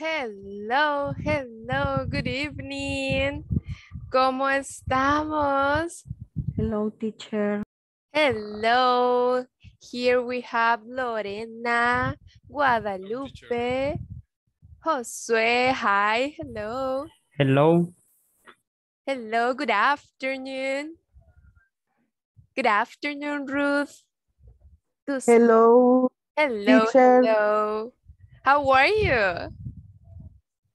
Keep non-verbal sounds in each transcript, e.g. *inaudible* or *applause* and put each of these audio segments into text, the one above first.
Hello, hello, good evening. ¿Cómo estamos? Hello, teacher. Hello. Here we have Lorena, Guadalupe, Josue. Hi, hello. Hello. Hello, good afternoon. Good afternoon, Ruth. Hello. Hello, teacher. hello. How are you?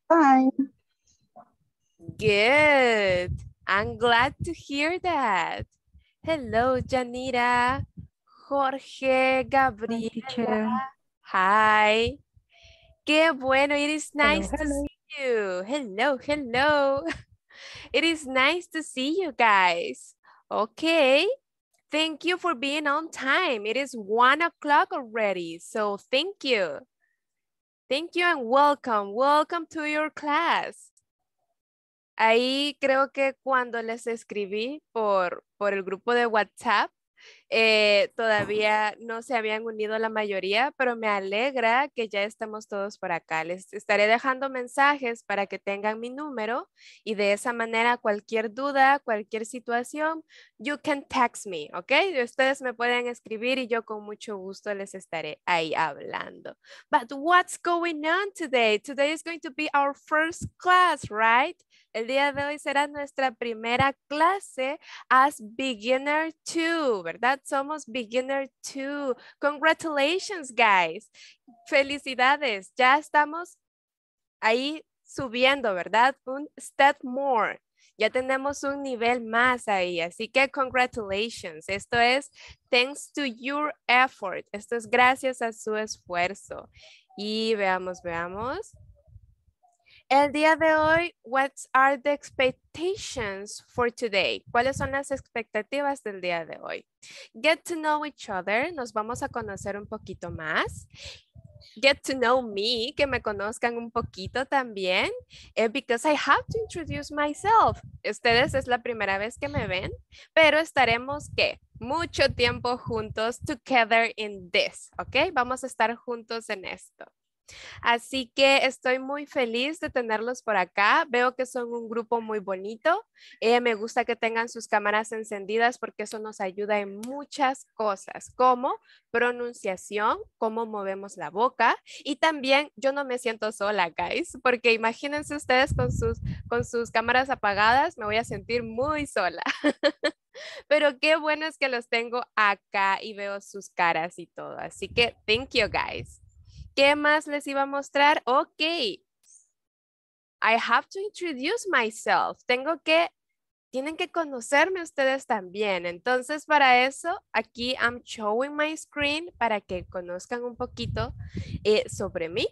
fine. Good. I'm glad to hear that. Hello, Janita, Jorge, Gabriela. Hi. Qué bueno. It is nice hello, to hello. see you. Hello, hello. *laughs* It is nice to see you guys. Okay. Thank you for being on time. It is one o'clock already. So thank you. Thank you and welcome. Welcome to your class. Ahí creo que cuando les escribí por, por el grupo de WhatsApp, eh, todavía no se habían unido la mayoría, pero me alegra que ya estamos todos por acá. Les estaré dejando mensajes para que tengan mi número y de esa manera cualquier duda, cualquier situación, you can text me, ¿ok? Ustedes me pueden escribir y yo con mucho gusto les estaré ahí hablando. But what's going on today? Today is going to be our first class, right? El día de hoy será nuestra primera clase as beginner 2, ¿verdad? somos beginner too. Congratulations, guys. Felicidades, ya estamos ahí subiendo, ¿verdad? Un step more. Ya tenemos un nivel más ahí, así que congratulations. Esto es thanks to your effort. Esto es gracias a su esfuerzo. Y veamos, veamos. El día de hoy, what are the expectations for today? ¿Cuáles son las expectativas del día de hoy? Get to know each other, nos vamos a conocer un poquito más. Get to know me, que me conozcan un poquito también, eh, because I have to introduce myself. Ustedes es la primera vez que me ven, pero estaremos, ¿qué? Mucho tiempo juntos, together in this, ¿ok? Vamos a estar juntos en esto. Así que estoy muy feliz de tenerlos por acá. Veo que son un grupo muy bonito. Eh, me gusta que tengan sus cámaras encendidas porque eso nos ayuda en muchas cosas, como pronunciación, cómo movemos la boca y también yo no me siento sola, guys, porque imagínense ustedes con sus, con sus cámaras apagadas, me voy a sentir muy sola. *laughs* Pero qué bueno es que los tengo acá y veo sus caras y todo. Así que, thank you, guys. ¿Qué más les iba a mostrar? Ok. I have to introduce myself. Tengo que, tienen que conocerme ustedes también. Entonces, para eso, aquí I'm showing my screen para que conozcan un poquito eh, sobre mí.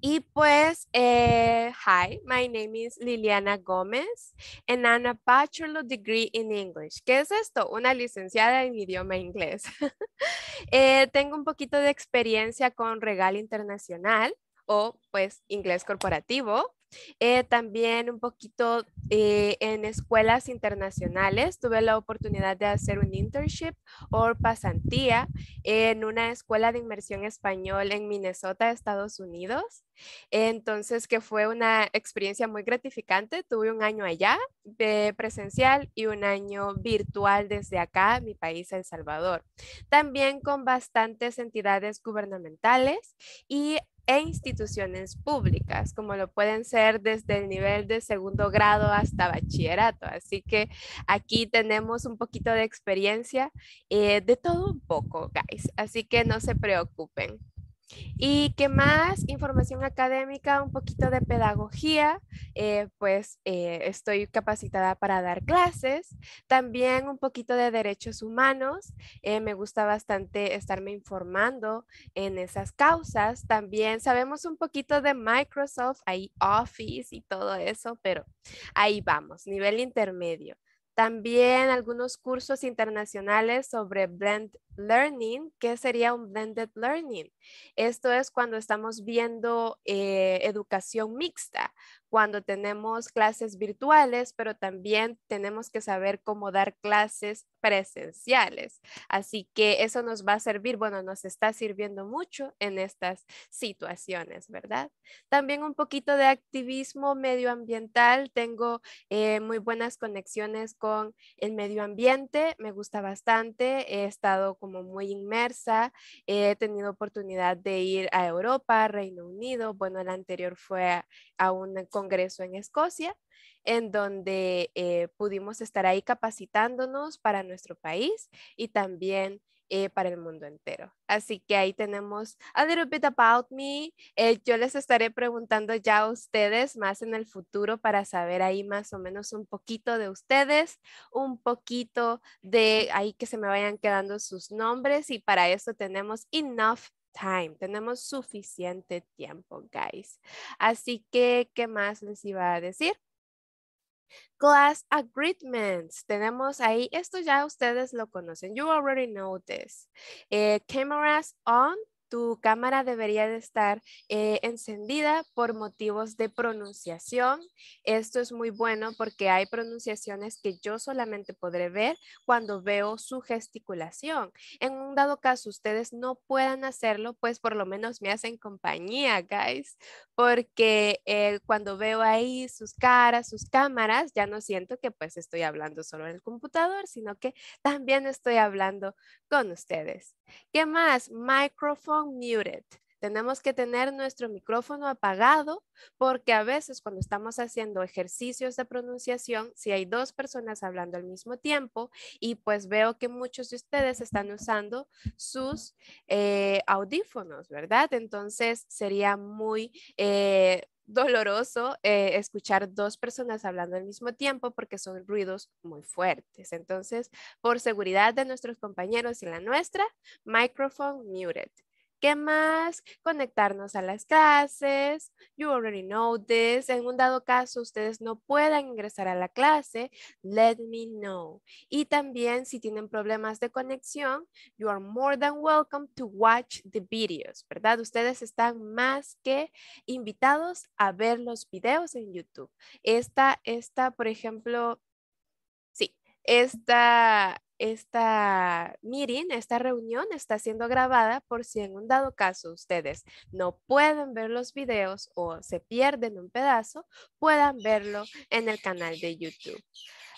Y pues, eh, hi, my name is Liliana Gómez and I'm a bachelor degree in English. ¿Qué es esto? Una licenciada en idioma inglés. *laughs* Eh, tengo un poquito de experiencia con Regal Internacional o pues inglés corporativo. Eh, también un poquito eh, en escuelas internacionales. Tuve la oportunidad de hacer un internship o pasantía en una escuela de inmersión español en Minnesota, Estados Unidos. Entonces, que fue una experiencia muy gratificante. Tuve un año allá de eh, presencial y un año virtual desde acá, mi país, El Salvador. También con bastantes entidades gubernamentales y e instituciones públicas, como lo pueden ser desde el nivel de segundo grado hasta bachillerato. Así que aquí tenemos un poquito de experiencia, eh, de todo un poco, guys. Así que no se preocupen. ¿Y qué más? Información académica, un poquito de pedagogía, eh, pues eh, estoy capacitada para dar clases, también un poquito de derechos humanos, eh, me gusta bastante estarme informando en esas causas, también sabemos un poquito de Microsoft, ahí Office y todo eso, pero ahí vamos, nivel intermedio. También algunos cursos internacionales sobre blended learning. ¿Qué sería un blended learning? Esto es cuando estamos viendo eh, educación mixta, cuando tenemos clases virtuales, pero también tenemos que saber cómo dar clases presenciales. Así que eso nos va a servir, bueno, nos está sirviendo mucho en estas situaciones, ¿verdad? También un poquito de activismo medioambiental. Tengo eh, muy buenas conexiones con el medio ambiente, me gusta bastante, he estado como muy inmersa, he tenido oportunidad de ir a Europa, Reino Unido, bueno, el anterior fue a, a una congreso en Escocia, en donde eh, pudimos estar ahí capacitándonos para nuestro país y también eh, para el mundo entero. Así que ahí tenemos a little bit about me. Eh, yo les estaré preguntando ya a ustedes más en el futuro para saber ahí más o menos un poquito de ustedes, un poquito de ahí que se me vayan quedando sus nombres y para eso tenemos enough time. Tenemos suficiente tiempo, guys. Así que, ¿qué más les iba a decir? Class agreements. Tenemos ahí, esto ya ustedes lo conocen. You already know this. Eh, cameras on cámara debería de estar eh, encendida por motivos de pronunciación. Esto es muy bueno porque hay pronunciaciones que yo solamente podré ver cuando veo su gesticulación. En un dado caso ustedes no puedan hacerlo, pues por lo menos me hacen compañía, guys, porque eh, cuando veo ahí sus caras, sus cámaras, ya no siento que pues estoy hablando solo en el computador, sino que también estoy hablando con ustedes. ¿Qué más? Microphone muted. Tenemos que tener nuestro micrófono apagado porque a veces cuando estamos haciendo ejercicios de pronunciación, si hay dos personas hablando al mismo tiempo y pues veo que muchos de ustedes están usando sus eh, audífonos, ¿verdad? Entonces sería muy... Eh, doloroso eh, escuchar dos personas hablando al mismo tiempo porque son ruidos muy fuertes. Entonces, por seguridad de nuestros compañeros y la nuestra, micrófono muted más? Conectarnos a las clases. You already know this. En un dado caso ustedes no puedan ingresar a la clase, let me know. Y también si tienen problemas de conexión, you are more than welcome to watch the videos, ¿verdad? Ustedes están más que invitados a ver los videos en YouTube. Esta, esta por ejemplo, sí, esta esta esta reunión está siendo grabada por si en un dado caso ustedes no pueden ver los videos o se pierden un pedazo, puedan verlo en el canal de YouTube.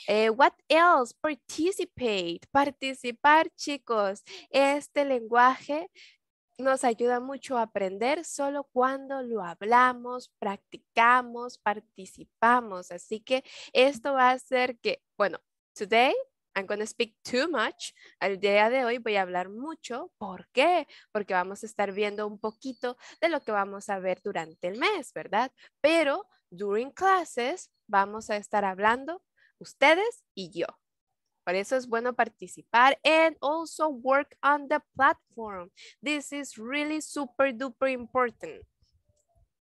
Eh, what else? Participate. Participar, chicos. Este lenguaje nos ayuda mucho a aprender solo cuando lo hablamos, practicamos, participamos. Así que esto va a hacer que, bueno, today I'm going to speak too much. El día de hoy voy a hablar mucho. ¿Por qué? Porque vamos a estar viendo un poquito de lo que vamos a ver durante el mes, ¿verdad? Pero during classes vamos a estar hablando ustedes y yo. Por eso es bueno participar and also work on the platform. This is really super duper important.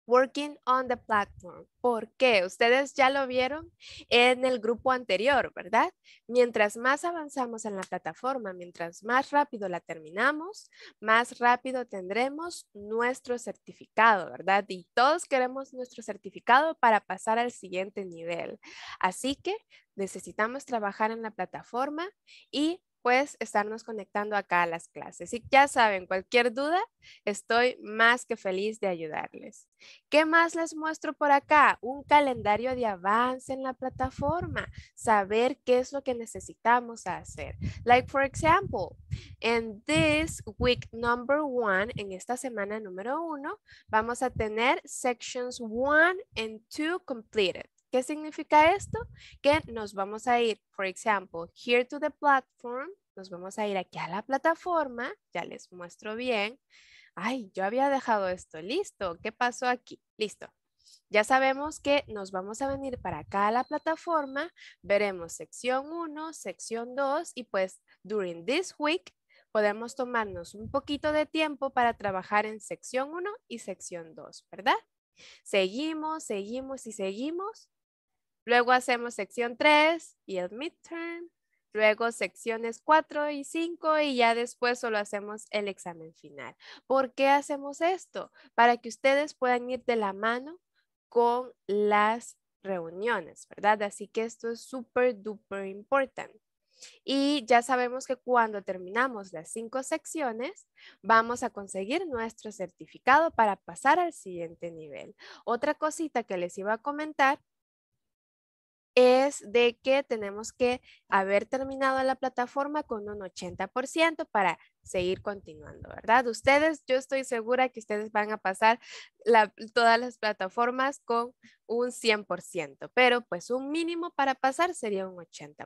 Working on the platform. ¿Por qué? Ustedes ya lo vieron en el grupo anterior, ¿verdad? Mientras más avanzamos en la plataforma, mientras más rápido la terminamos, más rápido tendremos nuestro certificado, ¿verdad? Y todos queremos nuestro certificado para pasar al siguiente nivel. Así que necesitamos trabajar en la plataforma y pues estarnos conectando acá a las clases. Y ya saben, cualquier duda, estoy más que feliz de ayudarles. ¿Qué más les muestro por acá? Un calendario de avance en la plataforma, saber qué es lo que necesitamos hacer. Like for example, en this week number one, en esta semana número uno, vamos a tener sections one and two completed. ¿Qué significa esto? Que nos vamos a ir, por ejemplo, here to the platform, nos vamos a ir aquí a la plataforma, ya les muestro bien. Ay, yo había dejado esto listo, ¿qué pasó aquí? Listo. Ya sabemos que nos vamos a venir para acá a la plataforma, veremos sección 1, sección 2 y pues during this week podemos tomarnos un poquito de tiempo para trabajar en sección 1 y sección 2, ¿verdad? Seguimos, seguimos y seguimos Luego hacemos sección 3 y el midterm. Luego secciones 4 y 5 y ya después solo hacemos el examen final. ¿Por qué hacemos esto? Para que ustedes puedan ir de la mano con las reuniones, ¿verdad? Así que esto es súper, duper importante. Y ya sabemos que cuando terminamos las cinco secciones, vamos a conseguir nuestro certificado para pasar al siguiente nivel. Otra cosita que les iba a comentar es de que tenemos que haber terminado la plataforma con un 80% para seguir continuando, ¿verdad? Ustedes, yo estoy segura que ustedes van a pasar todas las plataformas con un 100%, pero pues un mínimo para pasar sería un 80%.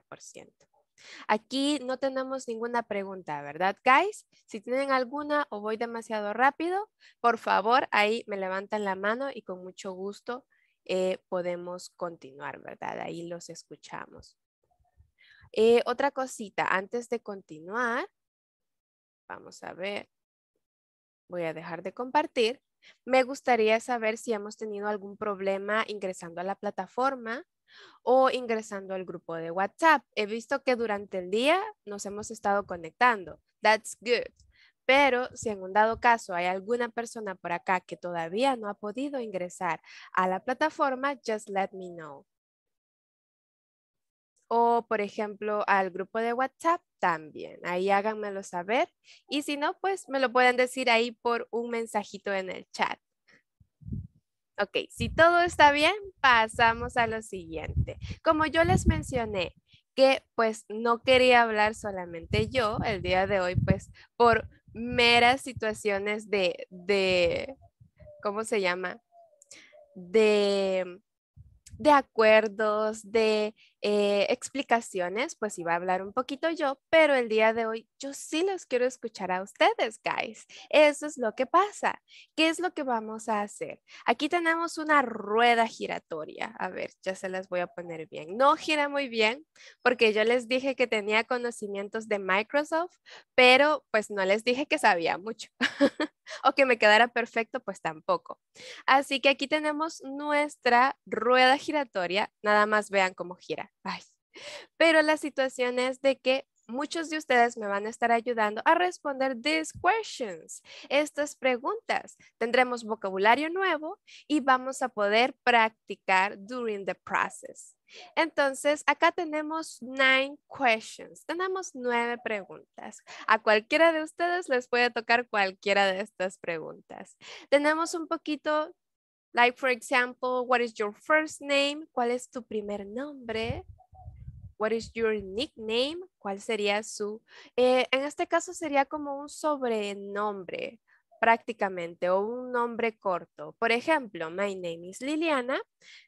Aquí no tenemos ninguna pregunta, ¿verdad, guys? Si tienen alguna o voy demasiado rápido, por favor, ahí me levantan la mano y con mucho gusto eh, podemos continuar, ¿verdad? Ahí los escuchamos. Eh, otra cosita, antes de continuar, vamos a ver, voy a dejar de compartir. Me gustaría saber si hemos tenido algún problema ingresando a la plataforma o ingresando al grupo de WhatsApp. He visto que durante el día nos hemos estado conectando. That's good. Pero si en un dado caso hay alguna persona por acá que todavía no ha podido ingresar a la plataforma, just let me know. O, por ejemplo, al grupo de WhatsApp también. Ahí háganmelo saber. Y si no, pues me lo pueden decir ahí por un mensajito en el chat. Ok, si todo está bien, pasamos a lo siguiente. Como yo les mencioné, que pues no quería hablar solamente yo el día de hoy, pues por meras situaciones de, de ¿cómo se llama? De, de acuerdos, de eh, explicaciones, pues iba a hablar un poquito yo, pero el día de hoy yo sí los quiero escuchar a ustedes, guys. Eso es lo que pasa. ¿Qué es lo que vamos a hacer? Aquí tenemos una rueda giratoria. A ver, ya se las voy a poner bien. No gira muy bien porque yo les dije que tenía conocimientos de Microsoft, pero pues no les dije que sabía mucho *laughs* o que me quedara perfecto, pues tampoco. Así que aquí tenemos nuestra rueda giratoria. Nada más vean cómo gira. *laughs* Pero la situación es de que muchos de ustedes me van a estar ayudando a responder these questions, estas preguntas. Tendremos vocabulario nuevo y vamos a poder practicar during the process. Entonces, acá tenemos nine questions. Tenemos nueve preguntas. A cualquiera de ustedes les puede tocar cualquiera de estas preguntas. Tenemos un poquito Like, for example, what is your first name? ¿Cuál es tu primer nombre? What is your nickname? ¿Cuál sería su? Eh, en este caso sería como un sobrenombre prácticamente o un nombre corto. Por ejemplo, my name is Liliana.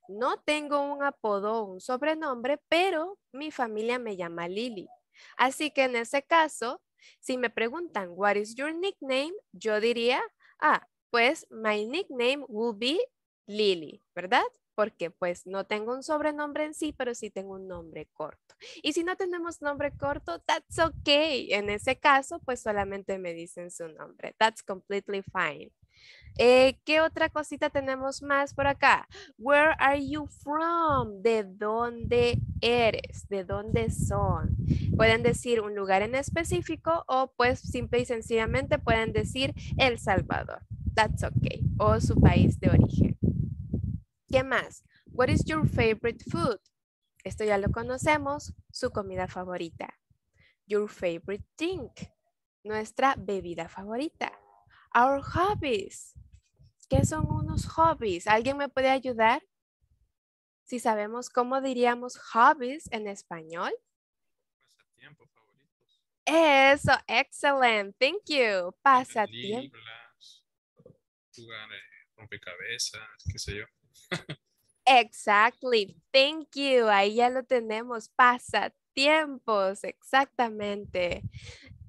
No tengo un apodo o un sobrenombre, pero mi familia me llama Lily. Así que en ese caso, si me preguntan what is your nickname, yo diría, ah, pues my nickname will be Lily, ¿verdad? Porque pues no tengo un sobrenombre en sí, pero sí tengo un nombre corto. Y si no tenemos nombre corto, that's okay. En ese caso, pues solamente me dicen su nombre. That's completely fine. Eh, ¿Qué otra cosita tenemos más por acá? Where are you from? ¿De dónde eres? ¿De dónde son? Pueden decir un lugar en específico o pues simple y sencillamente pueden decir El Salvador that's okay, o su país de origen. ¿Qué más? What is your favorite food? Esto ya lo conocemos, su comida favorita. Your favorite drink, nuestra bebida favorita. Our hobbies. ¿Qué son unos hobbies? ¿Alguien me puede ayudar? Si sabemos cómo diríamos hobbies en español. Pasatiempos favoritos. Eso, excelente. Thank you. Pasatiempos jugar eh, rompecabezas, qué sé yo. Exactly. Thank you. Ahí ya lo tenemos. Pasatiempos. Exactamente.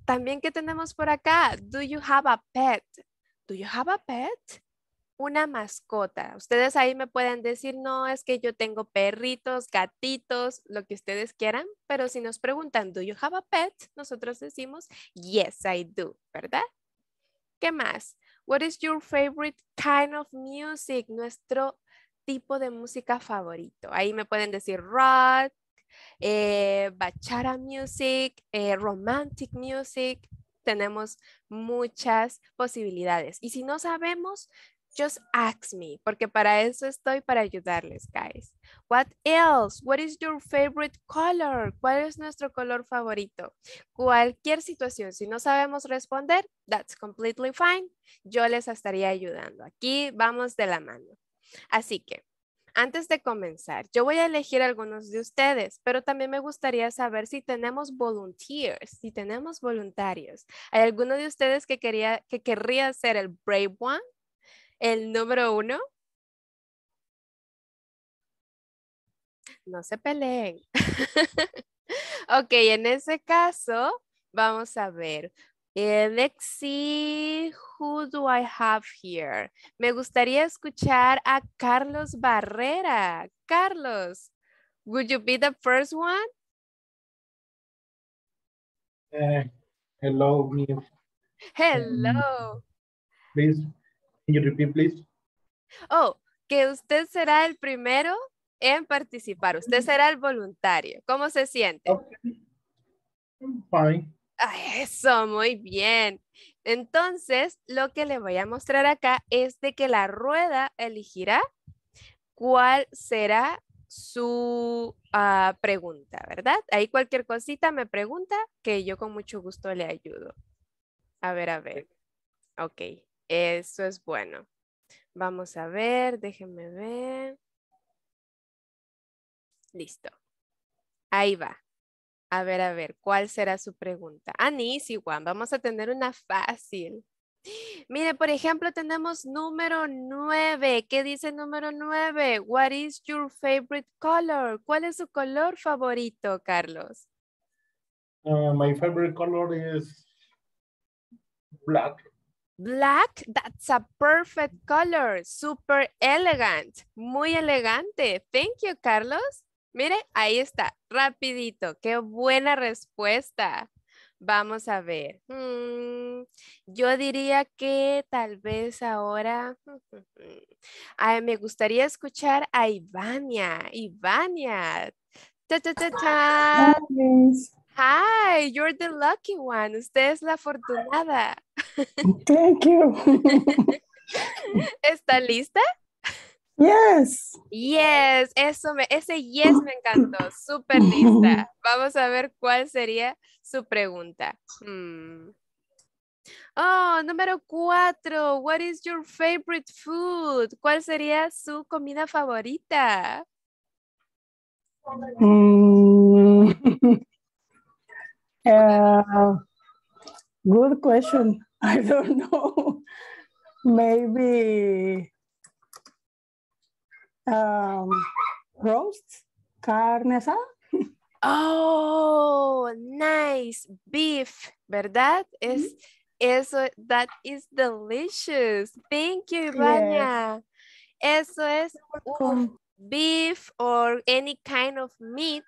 También qué tenemos por acá. Do you have a pet? Do you have a pet? Una mascota. Ustedes ahí me pueden decir, no, es que yo tengo perritos, gatitos, lo que ustedes quieran, pero si nos preguntan, ¿do you have a pet? Nosotros decimos, yes, I do, ¿verdad? ¿Qué más? What is your favorite kind of music? Nuestro tipo de música favorito. Ahí me pueden decir rock, eh, bachata music, eh, romantic music. Tenemos muchas posibilidades. Y si no sabemos, Just ask me, porque para eso estoy para ayudarles, guys. What else? What is your favorite color? ¿Cuál es nuestro color favorito? Cualquier situación, si no sabemos responder, that's completely fine. Yo les estaría ayudando. Aquí vamos de la mano. Así que, antes de comenzar, yo voy a elegir algunos de ustedes, pero también me gustaría saber si tenemos volunteers, si tenemos voluntarios. ¿Hay alguno de ustedes que, quería, que querría ser el brave one? El número uno. No se peleen. *laughs* ok, en ese caso, vamos a ver. let's see, who do I have here? Me gustaría escuchar a Carlos Barrera. Carlos, would you be the first one? Eh, hello, hello, Hello. please Oh, que usted será el primero en participar. Usted será el voluntario. ¿Cómo se siente? Fine. Eso, muy bien. Entonces, lo que le voy a mostrar acá es de que la rueda elegirá cuál será su ah, pregunta, ¿verdad? Ahí cualquier cosita me pregunta que yo con mucho gusto le ayudo. A ver, a ver. Ok. Eso es bueno. Vamos a ver, déjenme ver. Listo. Ahí va. A ver, a ver, ¿cuál será su pregunta? Ah, nice easy one. Vamos a tener una fácil. Mire, por ejemplo, tenemos número 9. ¿Qué dice número 9? What is your favorite color? ¿Cuál es su color favorito, Carlos? Eh, my favorite color is black. Black, that's a perfect color. Super elegant. Muy elegante. Thank you, Carlos. Mire, ahí está. Rapidito. Qué buena respuesta. Vamos a ver. Mm, yo diría que tal vez ahora *laughs* me gustaría escuchar a Ivania. Ivania. Hi, you're the lucky one. Usted es la afortunada. *laughs* Thank you. *laughs* ¿Está lista? Yes. Yes, eso me, ese yes me encantó. Súper lista. *laughs* Vamos a ver cuál sería su pregunta. Hmm. Oh, número cuatro. What is your favorite food? ¿Cuál sería su comida favorita? Mm. Uh, good question. *laughs* I don't know. Maybe um, roast carne asada. Oh, nice beef, ¿verdad? Mm-hmm. Es mm -hmm. eso that is delicious. Thank you, Ivania. Yes. Eso es beef or any kind of meat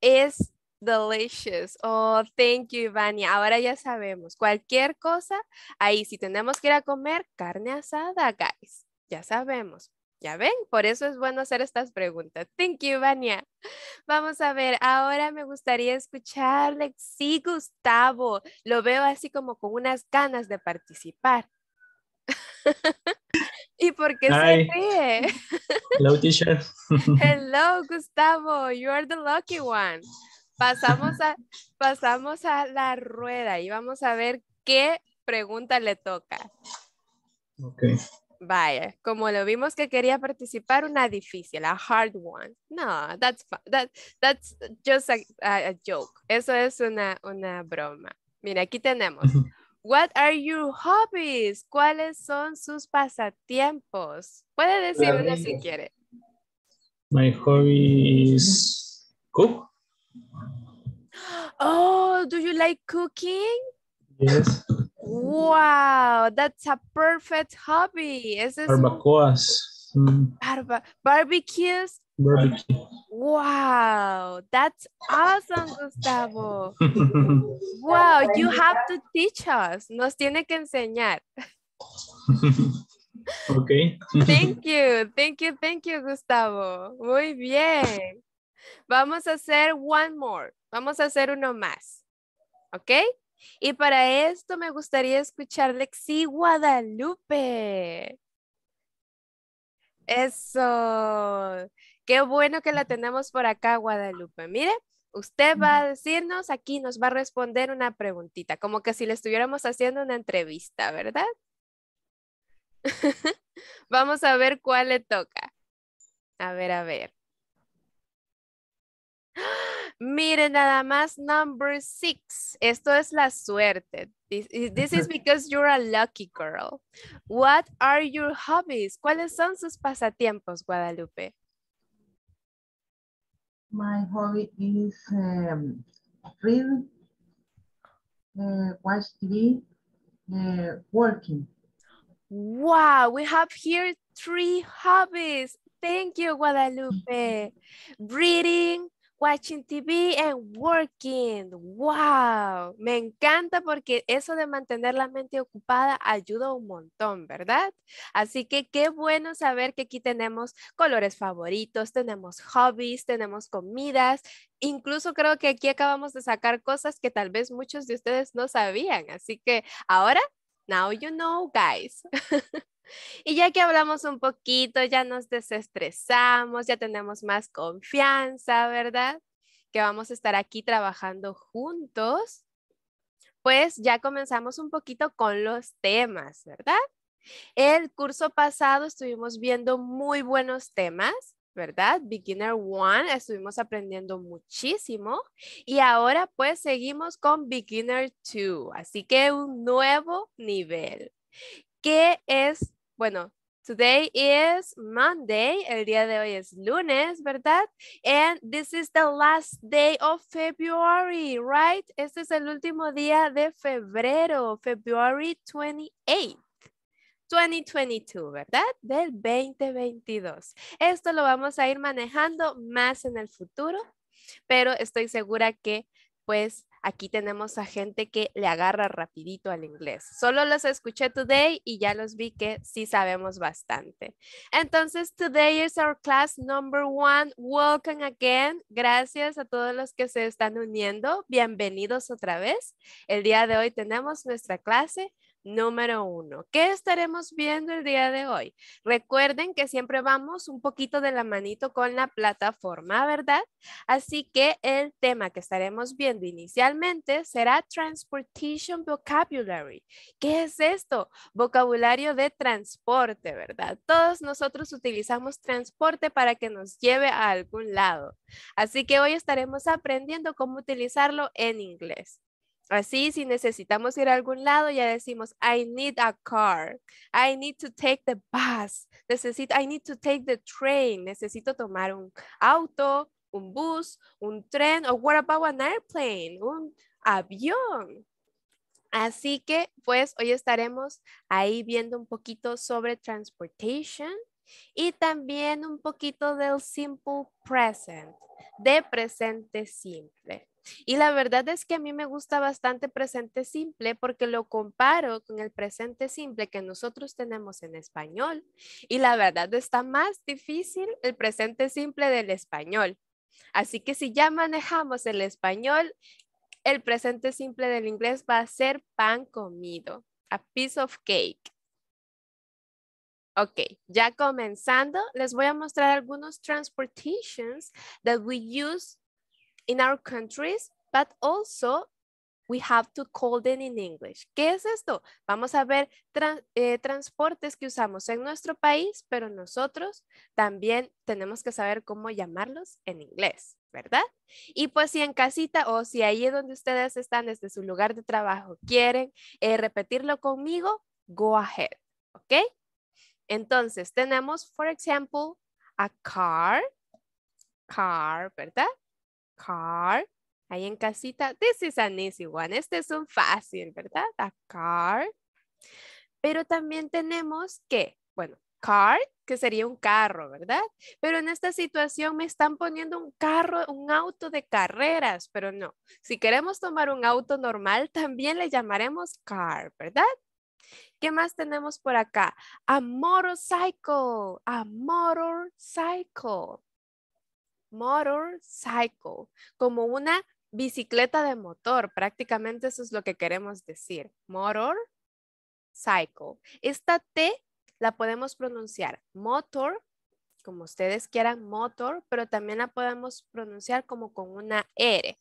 is delicious. Oh, thank you, Vania. Ahora ya sabemos. Cualquier cosa, ahí si tenemos que ir a comer carne asada, guys. Ya sabemos. Ya ven, por eso es bueno hacer estas preguntas. Thank you, Vania. Vamos a ver, ahora me gustaría escucharle. Sí, Gustavo, lo veo así como con unas ganas de participar. *laughs* ¿Y por qué se ríe? Hello, teacher. *laughs* Hello, Gustavo, you are the lucky one pasamos a, pasamos a la rueda y vamos a ver qué pregunta le toca. Ok. Vaya, como lo vimos que quería participar, una difícil, a hard one. No, that's, that, that's just a, joke. Eso es una, una broma. Mira, aquí tenemos. What are your hobbies? ¿Cuáles son sus pasatiempos? Puede decir una si quiere. My hobby is cook. Oh, do you like cooking? Yes. Wow, that's a perfect hobby. Is this barbacoas? Hmm. Barba barbecues? Barbecue. Wow, that's awesome, Gustavo. *laughs* wow, you have to teach us. Nos tiene que enseñar. *laughs* ok. thank you, thank you, thank you, Gustavo. Muy bien. Vamos a hacer one more. Vamos a hacer uno más. ¿Ok? Y para esto me gustaría escuchar Lexi Guadalupe. Eso. Qué bueno que la tenemos por acá, Guadalupe. Mire, usted va a decirnos, aquí nos va a responder una preguntita, como que si le estuviéramos haciendo una entrevista, ¿verdad? *laughs* Vamos a ver cuál le toca. A ver, a ver. Miren nada más, number six. Esto es la suerte. This, is *laughs* because you're a lucky girl. What are your hobbies? ¿Cuáles son sus pasatiempos, Guadalupe? My hobby is um, reading, uh, watch TV, uh, working. Wow, we have here three hobbies. Thank you, Guadalupe. *laughs* Reading, watching TV and working. ¡Wow! Me encanta porque eso de mantener la mente ocupada ayuda un montón, ¿verdad? Así que qué bueno saber que aquí tenemos colores favoritos, tenemos hobbies, tenemos comidas. Incluso creo que aquí acabamos de sacar cosas que tal vez muchos de ustedes no sabían. Así que ahora, now you know, guys. *laughs* Y ya que hablamos un poquito, ya nos desestresamos, ya tenemos más confianza, ¿verdad? Que vamos a estar aquí trabajando juntos. Pues ya comenzamos un poquito con los temas, ¿verdad? El curso pasado estuvimos viendo muy buenos temas, ¿verdad? Beginner One, estuvimos aprendiendo muchísimo y ahora pues seguimos con Beginner Two, así que un nuevo nivel. ¿Qué es bueno, Today is Monday. El día de hoy es lunes, ¿verdad? And this is the last day of February, right? Este es el último día de febrero, February 28 2022, ¿verdad? Del 2022. Esto lo vamos a ir manejando más en el futuro, pero estoy segura que pues aquí tenemos a gente que le agarra rapidito al inglés. Solo los escuché today y ya los vi que sí sabemos bastante. Entonces, today is our class number one. Welcome again. Gracias a todos los que se están uniendo. Bienvenidos otra vez. El día de hoy tenemos nuestra clase número uno. ¿Qué estaremos viendo el día de hoy? Recuerden que siempre vamos un poquito de la manito con la plataforma, ¿verdad? Así que el tema que estaremos viendo inicialmente será Transportation Vocabulary. ¿Qué es esto? Vocabulario de transporte, ¿verdad? Todos nosotros utilizamos transporte para que nos lleve a algún lado. Así que hoy estaremos aprendiendo cómo utilizarlo en inglés. Así, si necesitamos ir a algún lado, ya decimos, I need a car. I need to take the bus. Necesito, I need to take the train. Necesito tomar un auto, un bus, un tren. O what about an airplane? Un avión. Así que, pues, hoy estaremos ahí viendo un poquito sobre transportation y también un poquito del simple present, de presente simple. Y la verdad es que a mí me gusta bastante presente simple porque lo comparo con el presente simple que nosotros tenemos en español. Y la verdad está más difícil el presente simple del español. Así que si ya manejamos el español, el presente simple del inglés va a ser pan comido, a piece of cake. Ok, ya comenzando, les voy a mostrar algunos transportations that we use in our countries, but also we have to call them in English. ¿Qué es esto? Vamos a ver eh, transportes que usamos en nuestro país, pero nosotros también tenemos que saber cómo llamarlos en inglés, ¿verdad? Y pues si en casita o si ahí donde ustedes están desde su lugar de trabajo quieren eh, repetirlo conmigo, go ahead, ¿ok? Entonces tenemos, por ejemplo, a car, car, ¿verdad? car. Ahí en casita, this is an easy one. Este es un fácil, ¿verdad? A car. Pero también tenemos que, bueno, car, que sería un carro, ¿verdad? Pero en esta situación me están poniendo un carro, un auto de carreras, pero no. Si queremos tomar un auto normal, *laughs* también le llamaremos car, ¿verdad? ¿Qué más tenemos por acá? A motorcycle, a motorcycle cycle, como una bicicleta de motor, prácticamente eso es lo que queremos decir, Motor cycle. Esta T la podemos pronunciar motor, como ustedes quieran, motor, pero también la podemos pronunciar como con una R.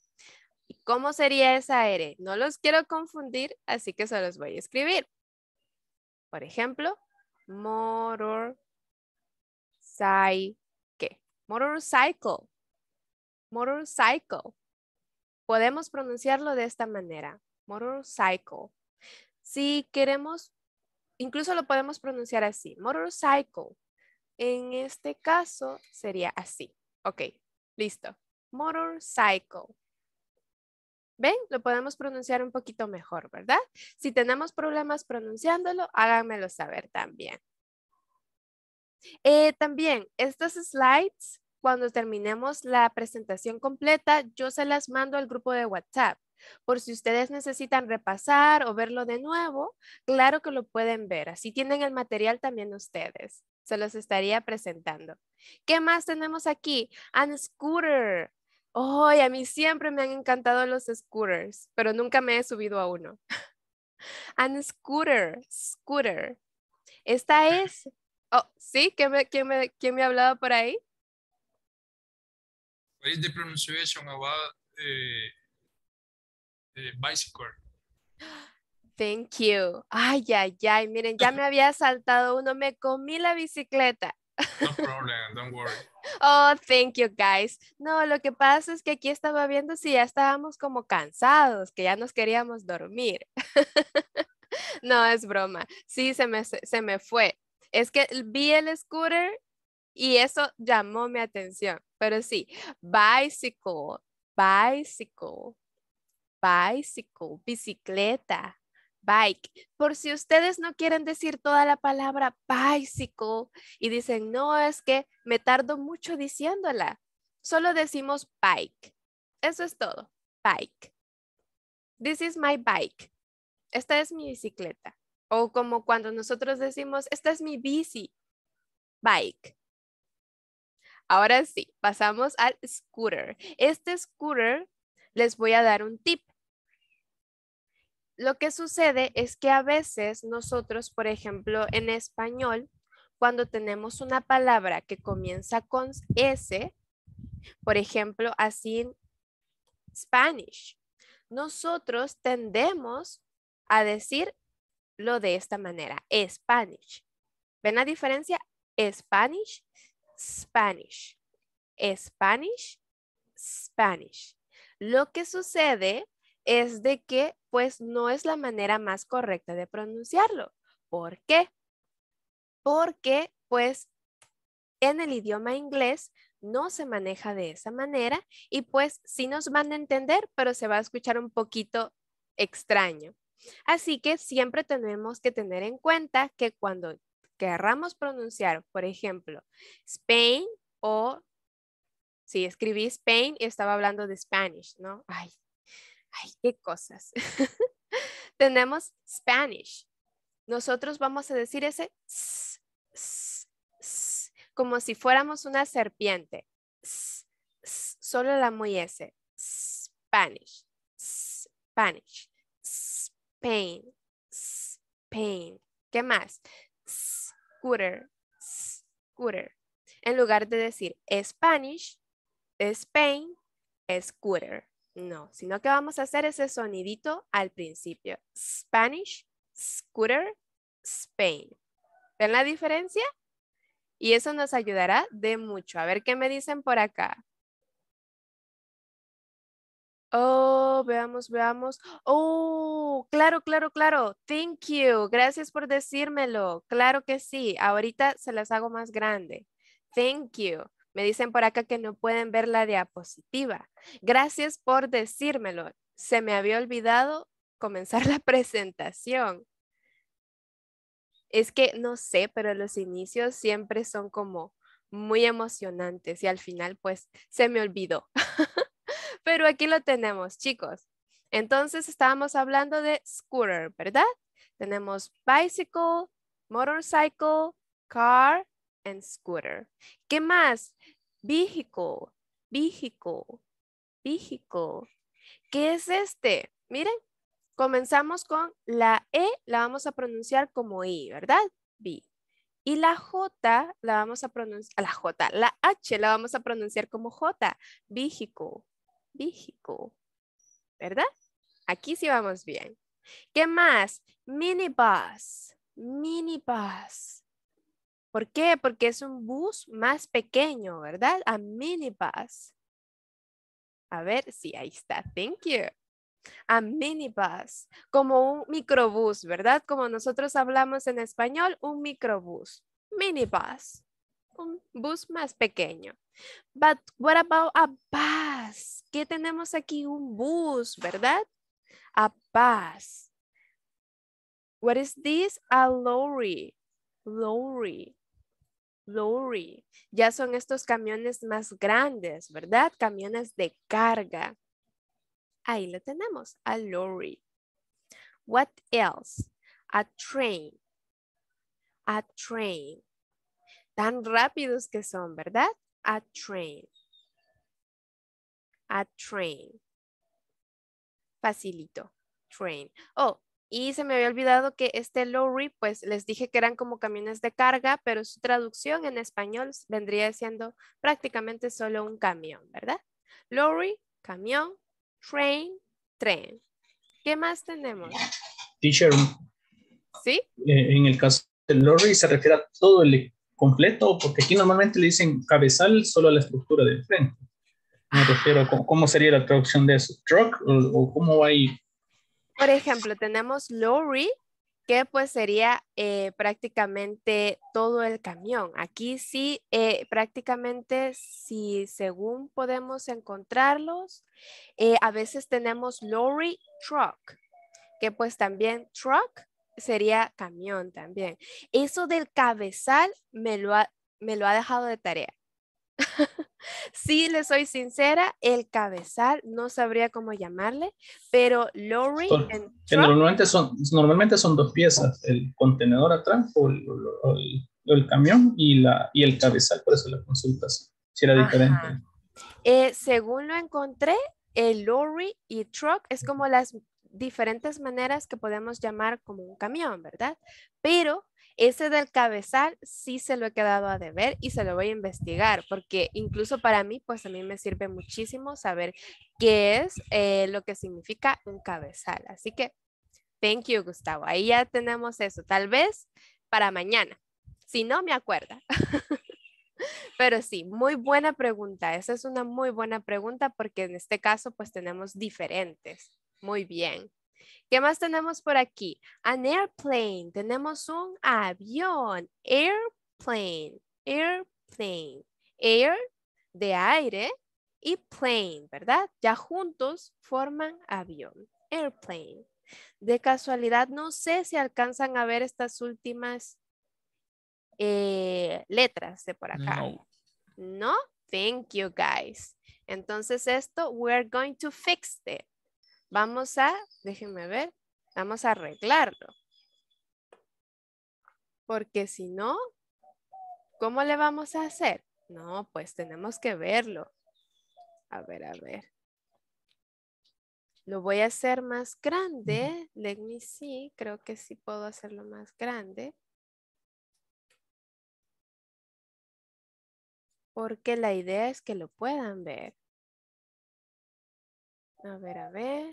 ¿Y cómo sería esa R? No los quiero confundir, así que se los voy a escribir. Por ejemplo, motor, cycle. Motorcycle. Motorcycle. Podemos pronunciarlo de esta manera. Motorcycle. Si queremos, incluso lo podemos pronunciar así. Motorcycle. En este caso sería así. Ok, listo. Motorcycle. ¿Ven? Lo podemos pronunciar un poquito mejor, ¿verdad? Si tenemos problemas pronunciándolo, háganmelo saber también. Eh, también, estas slides, cuando terminemos la presentación completa, yo se las mando al grupo de WhatsApp. Por si ustedes necesitan repasar o verlo de nuevo, claro que lo pueden ver. Así tienen el material también ustedes. Se los estaría presentando. ¿Qué más tenemos aquí? an scooter. a mí siempre me han encantado los scooters, pero nunca me he subido a uno. *laughs* an scooter, scooter. Esta *laughs* es Oh, ¿Sí? ¿Quién me, quién, me, ¿Quién me hablaba por ahí? What is the pronunciation about eh, eh, bicycle? Thank you. Ay, ay, ay. Miren, ya me *laughs* había saltado uno. Me comí la bicicleta. No problem, don't worry. *laughs* Oh, thank you guys. No, lo que pasa es que aquí estaba viendo si ya estábamos como cansados, que ya nos queríamos dormir. *laughs* no, es broma. Sí, se se me fue es que vi el scooter y eso llamó mi atención. Pero sí, bicycle, bicycle, bicycle, bicicleta, bike. Por si ustedes no quieren decir toda la palabra bicycle y dicen, no, es que me tardo mucho diciéndola. Solo decimos bike. Eso es todo. Bike. This is my bike. Esta es mi bicicleta. O como cuando nosotros decimos, esta es mi bici, bike. Ahora sí, pasamos al scooter. Este scooter, les voy a dar un tip. Lo que sucede es que a veces nosotros, por ejemplo, en español, cuando tenemos una palabra que comienza con S, por ejemplo, así en Spanish, nosotros tendemos a decir lo de esta manera. Spanish. ¿Ven la diferencia? Spanish, Spanish. Spanish, Spanish. Lo que sucede es de que pues no es la manera más correcta de pronunciarlo. ¿Por qué? Porque pues en el idioma inglés no se maneja de esa manera y pues sí nos van a entender, pero se va a escuchar un poquito extraño. Así que siempre tenemos que tener en cuenta que cuando querramos pronunciar, por ejemplo, Spain o si escribí Spain y estaba hablando de Spanish, ¿no? Ay, ay, qué cosas. *laughs* Tenemos Spanish. Nosotros vamos a decir ese s, s, s, como si fuéramos una serpiente. solo la muy Spanish. Spanish. Pain. Pain. ¿Qué más? Scooter. Scooter. En lugar de decir Spanish, Spain, scooter. No, sino que vamos a hacer ese sonidito al principio. Spanish, scooter, Spain. ¿Ven la diferencia? Y eso nos ayudará de mucho. A ver qué me dicen por acá. Oh, veamos, veamos. Oh, claro, claro, claro. Thank you. Gracias por decírmelo. Claro que sí. Ahorita se las hago más grande. Thank you. Me dicen por acá que no pueden ver la diapositiva. Gracias por decírmelo. Se me había olvidado comenzar la *laughs* presentación. Es que no sé, pero los inicios siempre son como muy emocionantes y al final pues se me olvidó. *laughs* pero aquí lo tenemos, chicos. Entonces estábamos hablando de scooter, ¿verdad? Tenemos bicycle, motorcycle, car, and scooter. ¿Qué más? Vehicle, vehicle, vehicle. ¿Qué es este? Miren, comenzamos con la E, la vamos a pronunciar como I, ¿verdad? B. Y la J la vamos a pronunciar, la J, la H la vamos a pronunciar como J, vehicle vehicle. ¿Verdad? Aquí sí vamos bien. ¿Qué más? Minibus. Minibus. ¿Por qué? Porque es un bus más pequeño, ¿verdad? A minibus. A ver, sí, ahí está. Thank you. A minibus, como un microbus, ¿verdad? Como nosotros hablamos en español, un microbús. Minibus un bus más pequeño. But what about a bus? ¿Qué tenemos aquí? Un bus, ¿verdad? A bus. What is this? A lorry. Lorry. Lorry. Ya son estos camiones más grandes, ¿verdad? Camiones de carga. Ahí lo tenemos, a lorry. What else? A train. A train tan rápidos que son, ¿verdad? A train. A train. Facilito. Train. Oh, y se me había olvidado que este lorry, pues les dije que eran como camiones de carga, pero su traducción en español vendría siendo prácticamente solo un camión, ¿verdad? Lorry, camión, train, tren. ¿Qué más tenemos? Teacher. ¿Sí? Eh, en el caso del lorry se refiere a todo el completo, porque aquí normalmente le dicen cabezal solo a la estructura del frente. Me refiero a cómo, sería la traducción de eso, truck o, cómo va ahí. Por ejemplo, tenemos lorry, que pues sería eh, prácticamente todo el camión. Aquí sí, eh, prácticamente si según podemos encontrarlos, eh, a veces tenemos lorry truck, que pues también truck sería camión también. Eso del cabezal me lo ha, me lo ha dejado de tarea. si *laughs* le soy sincera, el cabezal, no sabría cómo llamarle, pero lorry normalmente, son, dos piezas, el contenedor atrás o el, camión y, la, y el cabezal, por eso la consulta si era diferente. Eh, según lo encontré, el lorry y truck es como las diferentes maneras que podemos llamar como un camión, ¿verdad? Pero ese del cabezal sí se lo he quedado a deber y se lo voy a investigar porque incluso para mí, pues a mí me sirve muchísimo saber qué es eh, lo que significa un cabezal. Así que, thank you, Gustavo. Ahí ya tenemos eso. Tal vez para mañana. Si no, me acuerda. *laughs* Pero sí, muy buena pregunta. Esa es una muy buena pregunta porque en este caso pues tenemos diferentes. Muy bien. ¿Qué más tenemos por aquí? An airplane. Tenemos un avión. Airplane. Airplane. Air de aire y plane, ¿verdad? Ya juntos forman avión. Airplane. De casualidad, no sé si alcanzan a ver estas últimas eh, letras de por acá. No. no. Thank you, guys. Entonces esto, we're going to fix it. Vamos a, déjenme ver, vamos a arreglarlo. Porque si no, ¿cómo le vamos a hacer? No, pues tenemos que verlo. A ver, a ver. Lo voy a hacer más grande. Let me Creo que sí puedo hacerlo más grande. Porque la idea es que lo puedan ver. A ver, a ver.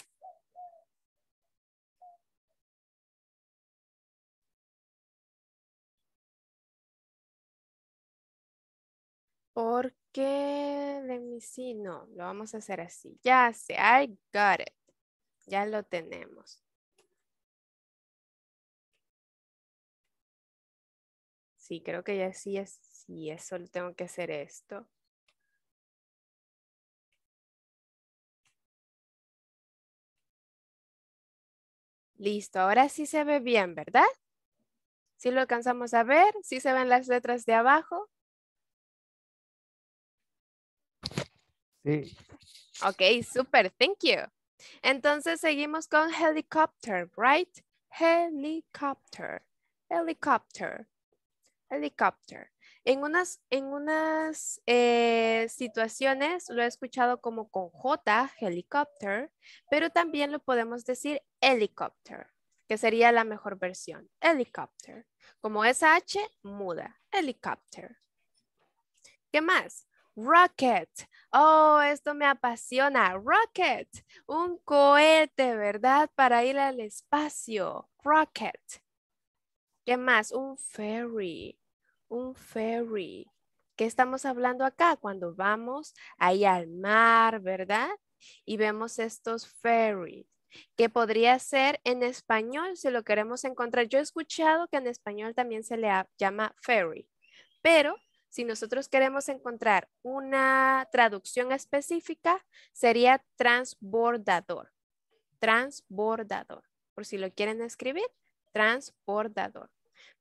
Porque, de mi sí? no, lo vamos a hacer así. Ya sé, I got it. Ya lo tenemos. Sí, creo que ya sí, es, sí, solo tengo que hacer esto. Listo, ahora sí se ve bien, ¿verdad? ¿Sí lo alcanzamos a ver? ¿Sí se ven las letras de abajo? Sí. Ok, super, thank you. Entonces seguimos con helicopter, right? Helicopter, helicopter, helicopter. En unas, en unas eh, situaciones lo he escuchado como con J, helicóptero, pero también lo podemos decir helicóptero, que sería la mejor versión, helicóptero. Como SH, H, muda, helicóptero. ¿Qué más? Rocket. Oh, esto me apasiona. Rocket. Un cohete, ¿verdad? Para ir al espacio. Rocket. ¿Qué más? Un ferry un ferry. ¿Qué estamos hablando acá? Cuando vamos ahí al mar, ¿verdad? Y vemos estos ferries que podría ser en español si lo queremos encontrar. Yo he escuchado que en español también se le llama ferry, pero si nosotros queremos encontrar una traducción específica, sería transbordador. Transbordador. Por si lo quieren escribir, transbordador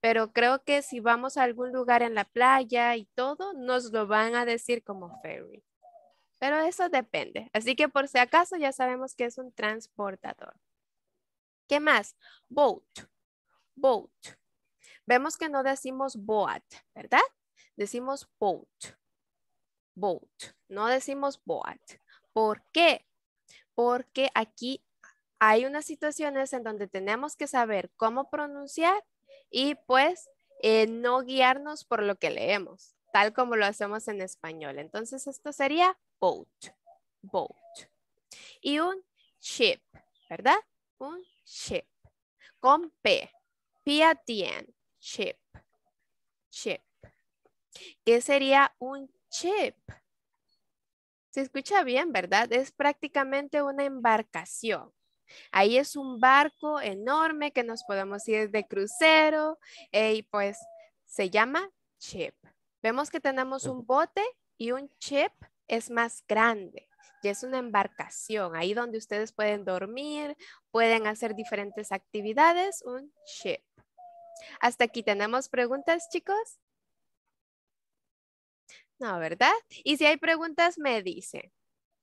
pero creo que si vamos a algún lugar en la playa y todo, nos lo van a decir como ferry. Pero eso depende. Así que por si acaso ya sabemos que es un transportador. ¿Qué más? Boat. Boat. Vemos que no decimos boat, ¿verdad? Decimos boat. Boat. No decimos boat. ¿Por qué? Porque aquí hay unas situaciones en donde tenemos que saber cómo pronunciar y pues eh, no guiarnos por lo que leemos, tal como lo hacemos en español. Entonces esto sería boat, boat. Y un ship, ¿verdad? Un ship con P, P at the end, ship, ship. ¿Qué sería un ship? Se escucha bien, ¿verdad? Es prácticamente una embarcación. Ahí es un barco enorme que nos podemos ir de crucero eh, y pues se llama chip. Vemos que tenemos un bote y un chip es más grande y es una embarcación. Ahí donde ustedes pueden dormir, pueden hacer diferentes actividades, un ship. Hasta aquí tenemos preguntas, chicos. No, ¿verdad? Y si hay preguntas, me dicen.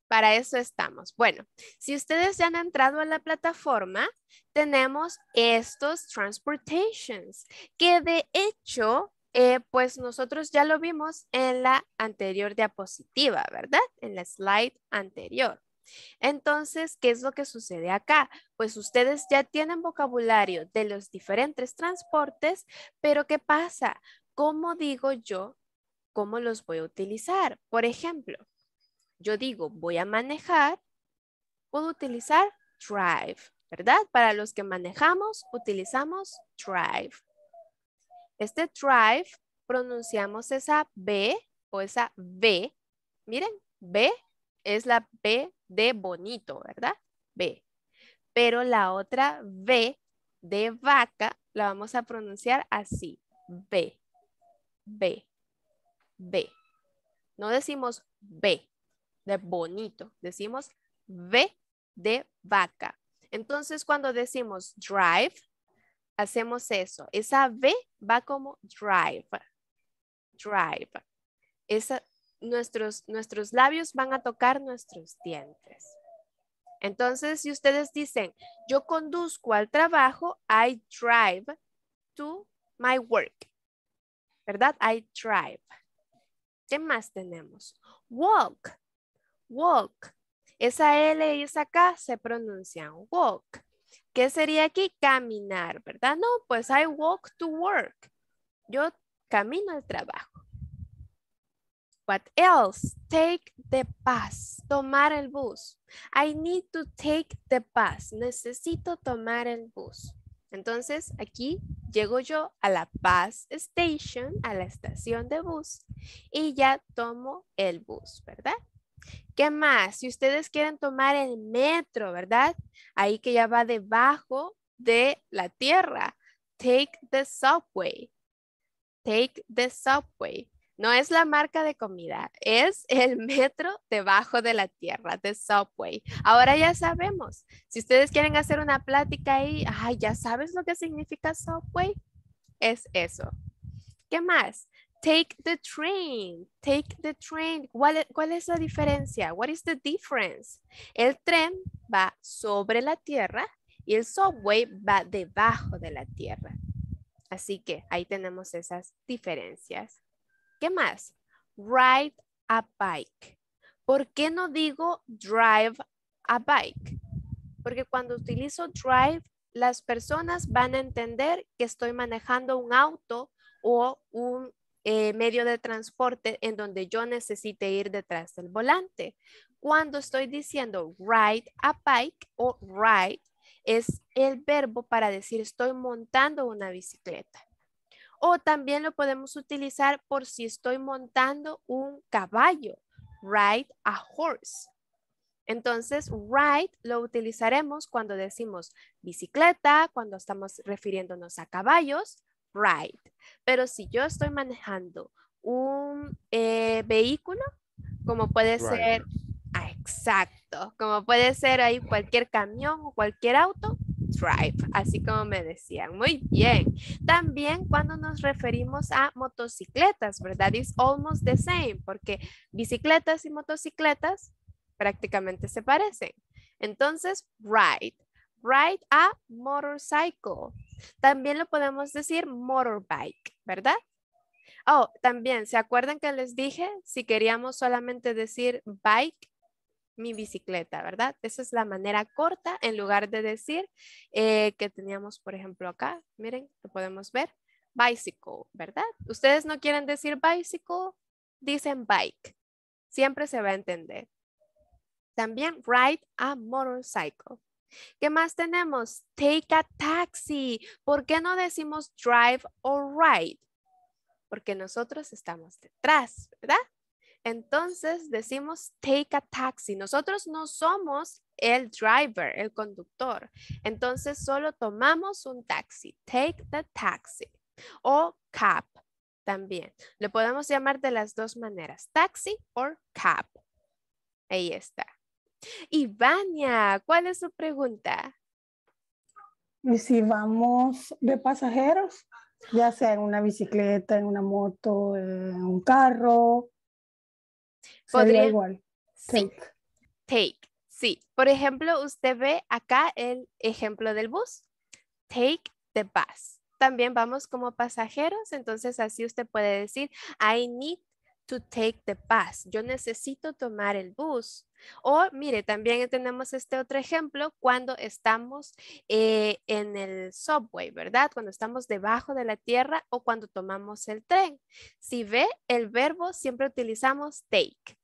Para eso estamos. Bueno, si ustedes ya han entrado a la plataforma, tenemos estos transportations, que de hecho, eh, pues nosotros ya lo vimos en la anterior diapositiva, ¿verdad? En la slide anterior. Entonces, ¿qué es lo que sucede acá? Pues ustedes ya tienen vocabulario de los diferentes transportes, pero ¿qué pasa? ¿Cómo digo yo cómo los voy a utilizar? Por ejemplo, yo digo voy a manejar, puedo utilizar drive, ¿verdad? Para los que manejamos, utilizamos drive. Este drive, pronunciamos esa B o esa B. Miren, B es la B de bonito, ¿verdad? B. Pero la otra B de vaca la vamos a pronunciar así. B, B, B. No decimos B, de bonito, decimos B de vaca. Entonces, cuando decimos drive, hacemos eso. Esa V va como drive. Drive. nuestros, nuestros labios van a tocar nuestros dientes. Entonces, si ustedes dicen, yo conduzco al trabajo, I drive to my work. ¿Verdad? I drive. ¿Qué más tenemos? Walk walk. Esa L y esa K se pronuncian walk. ¿Qué sería aquí? Caminar, ¿verdad? No, pues I walk to work. Yo camino al trabajo. What else? Take the bus. Tomar el bus. I need to take the bus. Necesito tomar el bus. Entonces, aquí llego yo a la bus station, a la estación de bus, y ya tomo el bus, ¿verdad? ¿Qué más? Si ustedes quieren tomar el metro, ¿verdad? Ahí que ya va debajo de la tierra. Take the subway. Take the subway. No es la marca de comida, es el *laughs* metro debajo de la tierra, The Subway. Ahora ya sabemos, si ustedes quieren hacer una plática ahí, ya sabes lo que significa Subway, es eso. ¿Qué más? Take the train, take the train. ¿Cuál, e-, ¿Cuál, es la diferencia? What is the difference? El tren va sobre la tierra y el subway va debajo de la tierra. Así que ahí tenemos esas diferencias. ¿Qué más? Ride a bike. ¿Por qué no digo drive a bike? Porque cuando utilizo drive, las personas van a entender que estoy manejando un auto o un eh, medio de transporte en donde yo necesite ir detrás del volante. Cuando estoy diciendo ride a bike o ride, es el verbo para decir estoy montando una bicicleta. O también lo podemos utilizar por si estoy montando un caballo. Ride a horse. Entonces, ride lo utilizaremos cuando decimos bicicleta, cuando estamos refiriéndonos a caballos Right, Pero si yo estoy manejando un eh, vehículo, como puede ser, ah, exacto, como puede ser ahí cualquier camión o cualquier auto, drive, así como me decían. Muy bien. También cuando nos referimos a motocicletas, ¿verdad? It's almost the same, porque bicicletas y motocicletas prácticamente se parecen. Entonces, ride. Ride a motorcycle. También lo podemos decir motorbike, ¿verdad? Oh, también, ¿se acuerdan que les dije si queríamos solamente decir bike, mi bicicleta, ¿verdad? Esa es la manera corta en lugar de decir eh, que teníamos, por ejemplo, acá, miren, lo podemos ver, bicycle, ¿verdad? Ustedes no quieren decir bicycle, dicen bike. Siempre se va a entender. También ride a motorcycle. ¿Qué más tenemos? Take a taxi. ¿Por qué no decimos drive or ride? Porque nosotros estamos detrás, ¿verdad? Entonces decimos take a taxi. Nosotros no somos el driver, el conductor. Entonces solo tomamos un taxi. Take the taxi. O cab también. Lo podemos llamar de las dos maneras. Taxi or cab. Ahí está. Ivania, ¿cuál es su pregunta? Y si vamos de pasajeros, ya sea en una bicicleta, en una moto, en un carro, podría igual. Take. Sí. Take. Sí. Por ejemplo, usted ve acá el ejemplo del bus. Take the bus. También vamos como pasajeros, entonces así usted puede decir I need to take the bus. Yo necesito tomar el bus. O mire, también tenemos este otro ejemplo cuando estamos eh, en el subway, ¿verdad? Cuando estamos debajo de la tierra o cuando tomamos el tren. Si ve, el verbo siempre utilizamos take.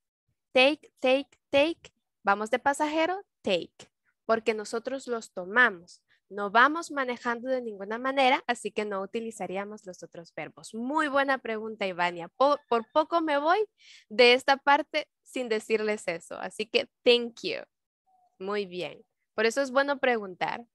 Take, take, take. Vamos de pasajero, take, porque nosotros los tomamos no vamos manejando de ninguna manera, así que no utilizaríamos los otros verbos. Muy buena pregunta, Ivania. Por, poco me voy de esta parte sin decirles eso, así que thank you. Muy bien. Por eso es bueno preguntar.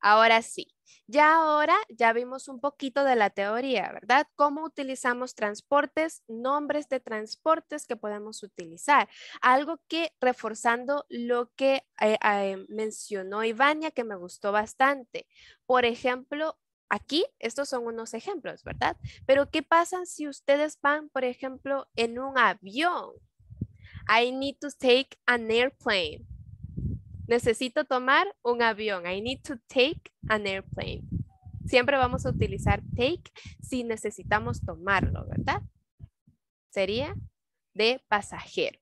Ahora sí, ya ahora ya vimos un poquito de la teoría, ¿verdad? Cómo utilizamos transportes, nombres de transportes que podemos utilizar. Algo que reforzando lo que eh, eh, mencionó Ivania que me gustó bastante. Por ejemplo, aquí estos son unos ejemplos, ¿verdad? Pero ¿qué pasa si ustedes van, por ejemplo, en un avión? I need to take an airplane. Necesito tomar un avión. I need to take an airplane. Siempre vamos a utilizar take si necesitamos tomarlo, ¿verdad? Sería de pasajero.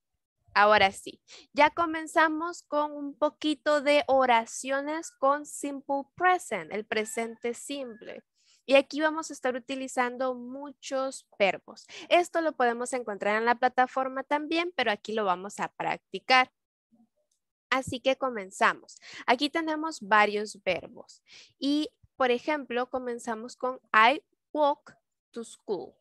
Ahora sí, ya comenzamos con un poquito de oraciones con simple present, el presente simple. Y aquí vamos a estar utilizando muchos verbos. Esto lo podemos encontrar en la plataforma también, pero aquí lo vamos a practicar. Así que comenzamos. Aquí tenemos varios verbos y, por ejemplo, comenzamos con I walk to school.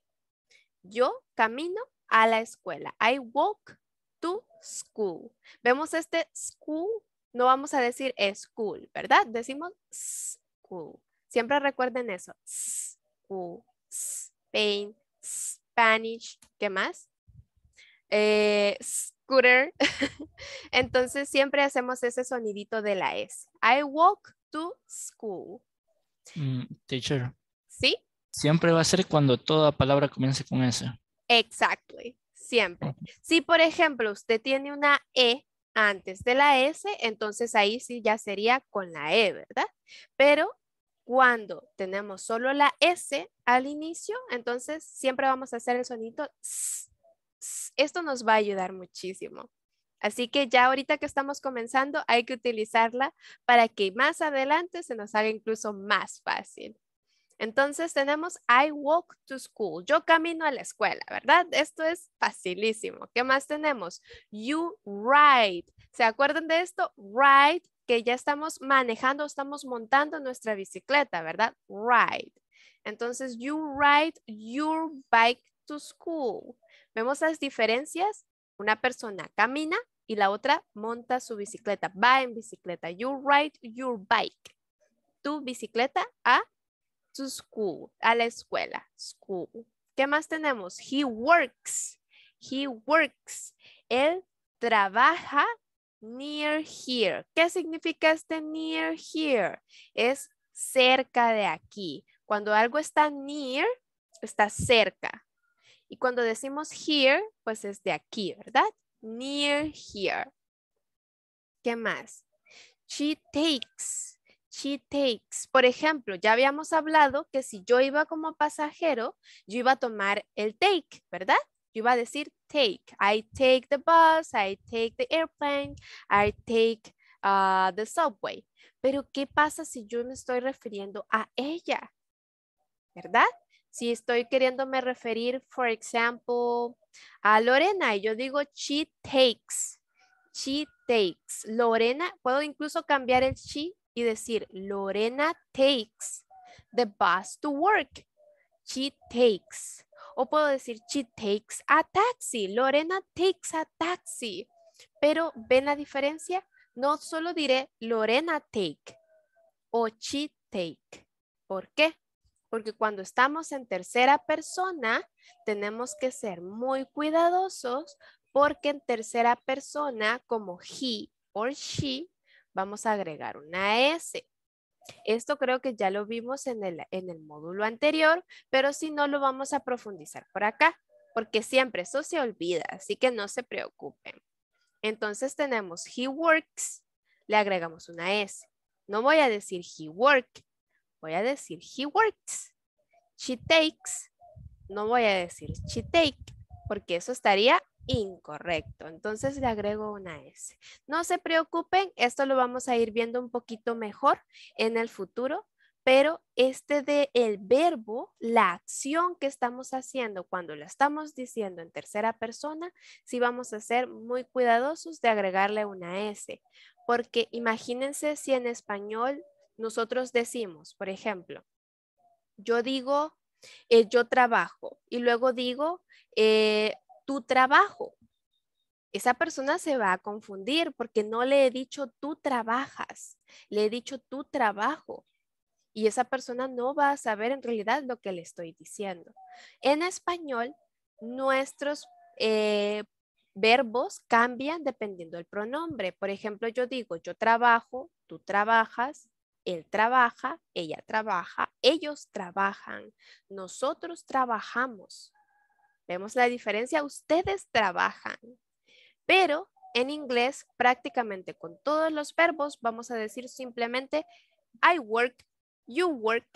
Yo camino a la escuela. I walk to school. Vemos este school, no vamos a decir school, ¿verdad? Decimos school. Siempre recuerden eso. School, Spain, Spanish, ¿qué más? Eh, scooter. *laughs* Entonces siempre hacemos ese sonidito de la S. I walk to school. Mm, teacher. ¿Sí? Siempre va a ser cuando toda palabra comience con S. Exactly, siempre. Si por ejemplo usted tiene una E antes de la S, entonces ahí sí ya sería con la E, ¿verdad? Pero cuando tenemos solo la S al inicio, entonces siempre vamos a hacer el sonido. S esto nos va a ayudar muchísimo. Así que ya ahorita que estamos comenzando, hay que utilizarla para que más adelante se nos haga incluso más fácil. Entonces tenemos I walk to school. Yo camino a la escuela, ¿verdad? Esto es facilísimo. ¿Qué más tenemos? You ride. ¿Se acuerdan de esto? Ride, que ya estamos manejando, estamos montando nuestra bicicleta, ¿verdad? Ride. Entonces, you ride your bike to school. Vemos las diferencias. Una persona camina y la otra monta su bicicleta, va en bicicleta. You ride your bike. Tu bicicleta a su school, a la escuela, school. ¿Qué más tenemos? He works. He works. Él trabaja near here. ¿Qué significa este near here? Es cerca de aquí. Cuando algo está near, está cerca. Y cuando decimos here, pues es de aquí, ¿verdad? Near here. ¿Qué más? She takes. She takes. Por ejemplo, ya habíamos hablado que si yo iba como pasajero, yo iba a tomar el take, ¿verdad? Yo iba a decir take. I take the bus, I take the airplane, I take ah, the subway. Pero, ¿qué pasa si yo me estoy refiriendo a ella? ¿Verdad? Si estoy queriéndome referir, por ejemplo, a Lorena, y yo digo she takes, she takes. Lorena, puedo incluso cambiar el she y decir Lorena takes the bus to work. She takes. O puedo decir she takes a taxi. Lorena takes a taxi. Pero ¿ven la diferencia? No solo diré Lorena take o she take. ¿Por qué? porque cuando estamos en tercera persona, tenemos que ser muy cuidadosos porque en tercera persona, como he o she, vamos a agregar una S. Esto creo que ya lo vimos en el, en el módulo anterior, pero si no, lo vamos a profundizar por acá, porque siempre eso se olvida, así que no se preocupen. Entonces tenemos he works, le agregamos una S. No voy a decir he work, Voy a decir he works. She takes. No voy a decir she take porque eso estaría incorrecto. Entonces le agrego una S. No se preocupen, esto lo vamos a ir viendo un poquito mejor en el futuro, pero este de el verbo, la acción que estamos haciendo cuando la estamos diciendo en tercera persona, sí vamos a ser muy cuidadosos de agregarle una S, porque imagínense si en español nosotros decimos, por ejemplo, yo digo, eh, yo trabajo y luego digo, eh, tu trabajo. Esa persona se va a confundir porque no le he dicho tú trabajas, le he dicho tu trabajo. Y esa persona no va a saber en realidad lo que le estoy diciendo. En español, nuestros eh, verbos cambian dependiendo del pronombre. Por ejemplo, yo digo, yo trabajo, tú trabajas, él trabaja, ella trabaja, ellos trabajan, nosotros trabajamos. ¿Vemos la diferencia? Ustedes trabajan. Pero en inglés prácticamente con todos los verbos vamos a decir simplemente I work, you work,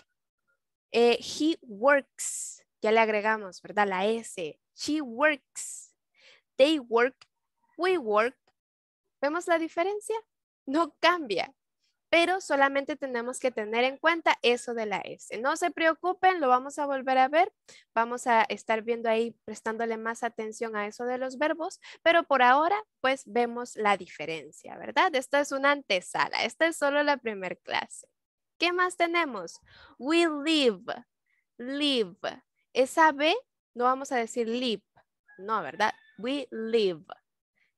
eh, he works. Ya le agregamos, ¿verdad? La S. She works. They work. We work. ¿Vemos la diferencia? No cambia pero solamente tenemos que tener en cuenta eso de la S. No se preocupen, lo vamos a volver a ver, vamos a estar viendo ahí, prestándole más atención a eso de los verbos, pero por ahora pues vemos la diferencia, ¿verdad? Esta es una antesala, esta es solo la primer clase. ¿Qué más tenemos? We live, live. Esa B no vamos a decir live, no, ¿verdad? We live.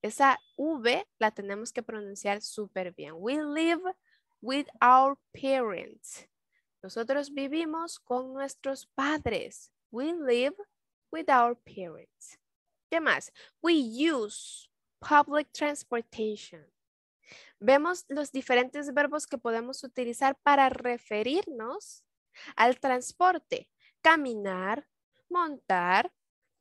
Esa V la tenemos que pronunciar súper bien. We live with our parents. Nosotros vivimos con nuestros padres. We live with our parents. ¿Qué más? We use public transportation. Vemos los diferentes verbos que podemos utilizar para referirnos al transporte. Caminar, montar,